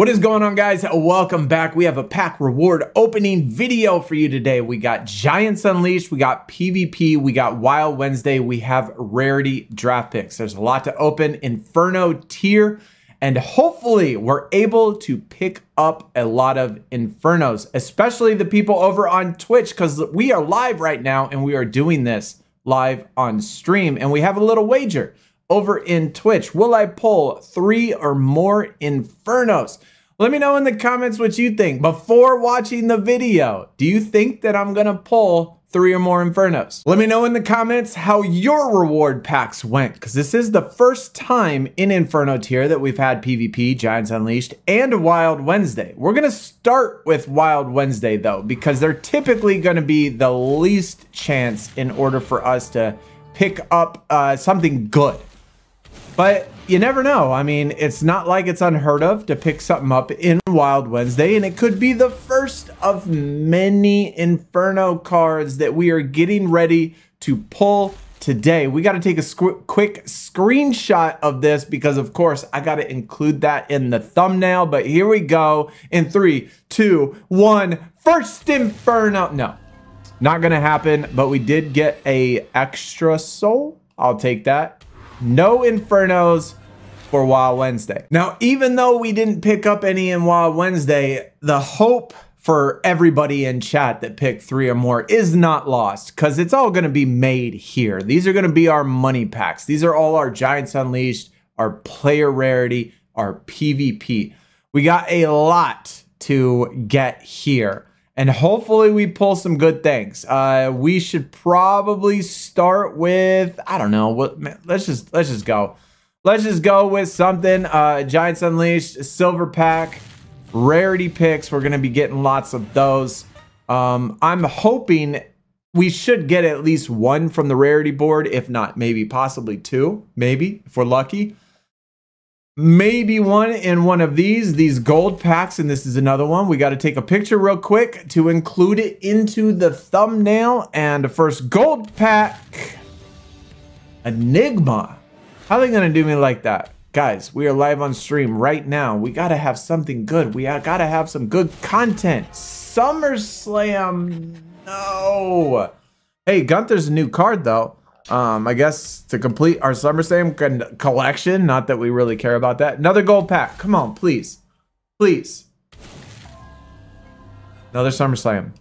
What is going on guys? Welcome back. We have a pack reward opening video for you today. We got Giants Unleashed, we got PvP, we got Wild Wednesday, we have Rarity Draft Picks. There's a lot to open, Inferno tier, and hopefully we're able to pick up a lot of Infernos, especially the people over on Twitch because we are live right now and we are doing this live on stream and we have a little wager over in Twitch. Will I pull three or more Infernos? Let me know in the comments what you think before watching the video. Do you think that I'm gonna pull three or more Infernos? Let me know in the comments how your reward packs went, because this is the first time in Inferno tier that we've had PvP, Giants Unleashed, and Wild Wednesday. We're gonna start with Wild Wednesday though, because they're typically gonna be the least chance in order for us to pick up uh, something good. But you never know. I mean, it's not like it's unheard of to pick something up in Wild Wednesday, and it could be the first of many Inferno cards that we are getting ready to pull today. We got to take a quick screenshot of this because, of course, I got to include that in the thumbnail. But here we go in three, two, one. First Inferno. No, not going to happen, but we did get a extra soul. I'll take that. No Infernos for Wild Wednesday. Now, even though we didn't pick up any in Wild Wednesday, the hope for everybody in chat that picked three or more is not lost because it's all going to be made here. These are going to be our money packs. These are all our Giants Unleashed, our player rarity, our PvP. We got a lot to get here and hopefully we pull some good things. Uh, we should probably start with I don't know. What, man, let's just let's just go. Let's just go with something. Uh, Giants Unleashed, Silver Pack, rarity picks. We're gonna be getting lots of those. Um, I'm hoping we should get at least one from the rarity board, if not maybe possibly two, maybe if we're lucky maybe one in one of these, these gold packs, and this is another one. We got to take a picture real quick to include it into the thumbnail. And the first gold pack, Enigma. How are they going to do me like that? Guys, we are live on stream right now. We got to have something good. We got to have some good content. SummerSlam, no. Hey, Gunther's a new card, though. Um, I guess to complete our SummerSlam collection, not that we really care about that. Another gold pack. Come on, please. Please. Another SummerSlam.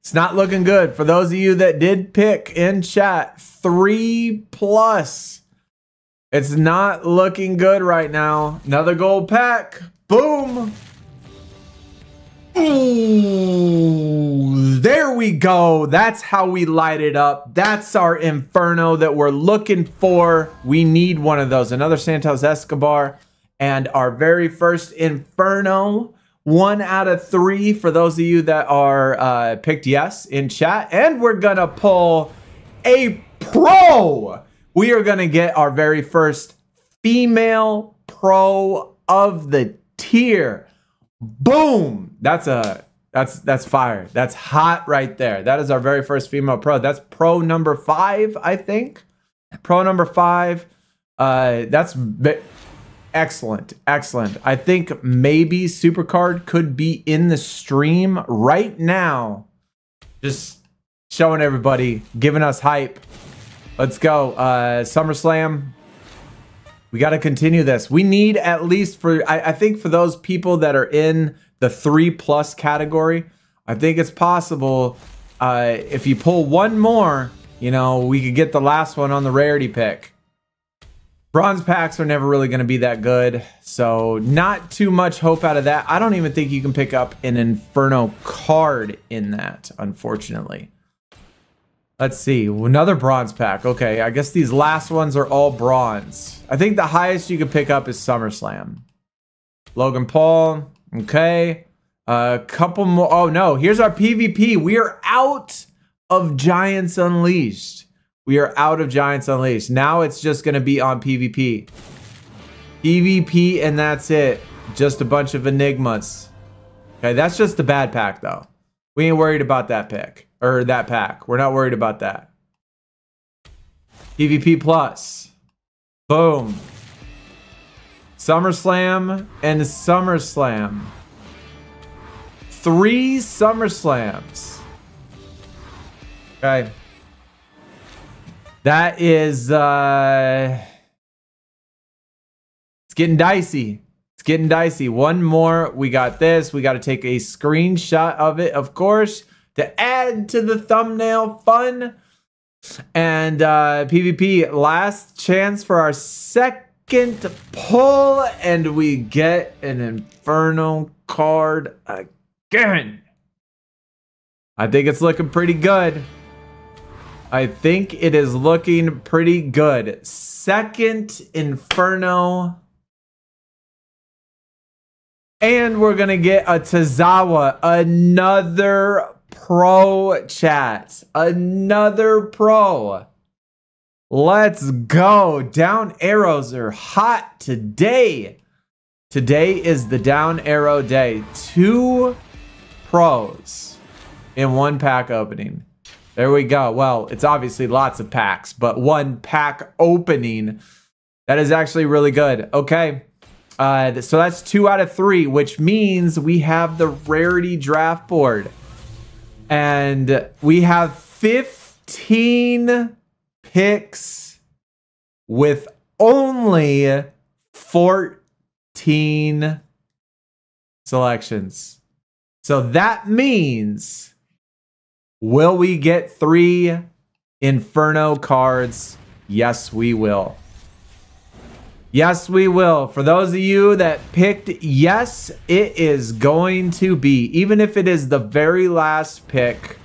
It's not looking good. For those of you that did pick in chat, three plus. It's not looking good right now. Another gold pack. Boom. Ooh, there we go. That's how we light it up. That's our inferno that we're looking for. We need one of those. Another Santos Escobar and our very first inferno. One out of three for those of you that are uh, picked yes in chat. And we're going to pull a pro. We are going to get our very first female pro of the tier. Boom! That's a that's that's fire. That's hot right there. That is our very first female pro. That's pro number five, I think. Pro number five. Uh, that's excellent, excellent. I think maybe Supercard could be in the stream right now, just showing everybody, giving us hype. Let's go. Uh, SummerSlam we got to continue this. We need at least for, I, I think for those people that are in the three plus category, I think it's possible uh, if you pull one more, you know, we could get the last one on the rarity pick. Bronze packs are never really going to be that good, so not too much hope out of that. I don't even think you can pick up an Inferno card in that, unfortunately. Let's see. Another bronze pack. Okay, I guess these last ones are all bronze. I think the highest you could pick up is SummerSlam. Logan Paul. Okay. A couple more. Oh, no. Here's our PvP. We are out of Giants Unleashed. We are out of Giants Unleashed. Now it's just going to be on PvP. PvP and that's it. Just a bunch of enigmas. Okay, that's just the bad pack, though. We ain't worried about that pick or that pack. We're not worried about that. PvP plus. Boom. SummerSlam and SummerSlam. Three SummerSlams. Okay. That is uh it's getting dicey getting dicey. One more. We got this. We got to take a screenshot of it, of course, to add to the thumbnail fun. And uh, PvP, last chance for our second pull. And we get an Inferno card again. I think it's looking pretty good. I think it is looking pretty good. Second Inferno and we're going to get a Tazawa, another pro chat, another pro. Let's go. Down arrows are hot today. Today is the down arrow day. Two pros in one pack opening. There we go. Well, it's obviously lots of packs, but one pack opening. That is actually really good. Okay. Uh, so that's two out of three, which means we have the rarity draft board. And we have 15 picks with only 14 selections. So that means will we get three Inferno cards? Yes, we will. Yes, we will. For those of you that picked yes, it is going to be. Even if it is the very last pick,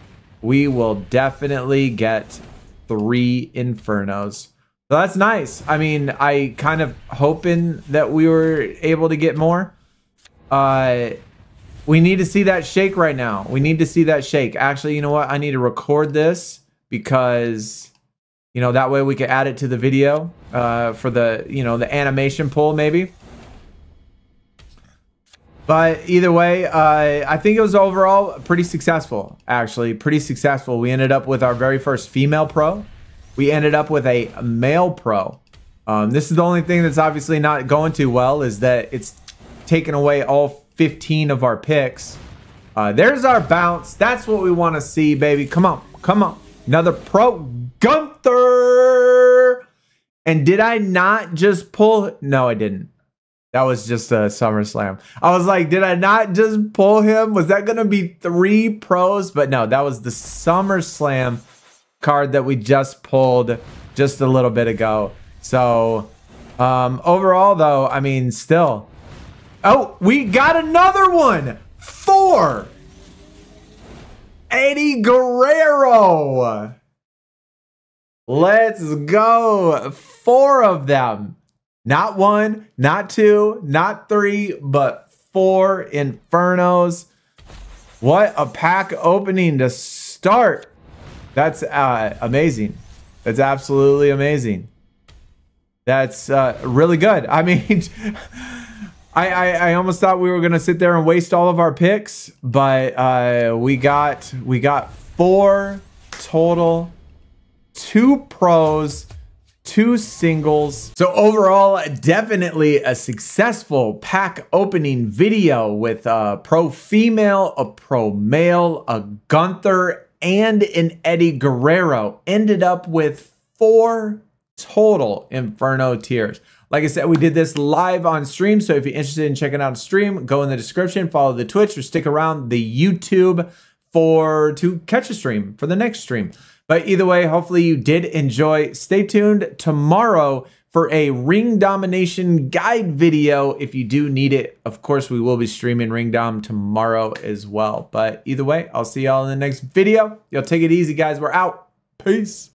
we will definitely get three Infernos. So that's nice. I mean, I kind of hoping that we were able to get more. Uh, we need to see that shake right now. We need to see that shake. Actually, you know what? I need to record this because, you know, that way we can add it to the video uh, for the, you know, the animation pull maybe. But either way, uh, I think it was overall pretty successful, actually. Pretty successful. We ended up with our very first female pro. We ended up with a male pro. Um, this is the only thing that's obviously not going too well is that it's taken away all 15 of our picks. Uh, there's our bounce. That's what we want to see, baby. Come on. Come on. Another pro. Gunther! And did I not just pull? No, I didn't. That was just a SummerSlam. I was like, did I not just pull him? Was that going to be three pros? But no, that was the SummerSlam card that we just pulled just a little bit ago. So um, overall, though, I mean, still. Oh, we got another one. Four. Eddie Guerrero. Let's go. Four of them. Not one, not two, not three, but four Infernos. What a pack opening to start. That's uh, amazing. That's absolutely amazing. That's uh, really good. I mean, I, I, I, almost thought we were gonna sit there and waste all of our picks, but uh, we got we got four total two pros, two singles. So overall, definitely a successful pack opening video with a pro female, a pro male, a Gunther, and an Eddie Guerrero. Ended up with four total Inferno tiers. Like I said, we did this live on stream. So if you're interested in checking out stream, go in the description, follow the Twitch, or stick around the YouTube for to catch a stream for the next stream. But either way, hopefully you did enjoy. Stay tuned tomorrow for a ring domination guide video if you do need it. Of course, we will be streaming ring dom tomorrow as well. But either way, I'll see y'all in the next video. Y'all take it easy, guys. We're out. Peace.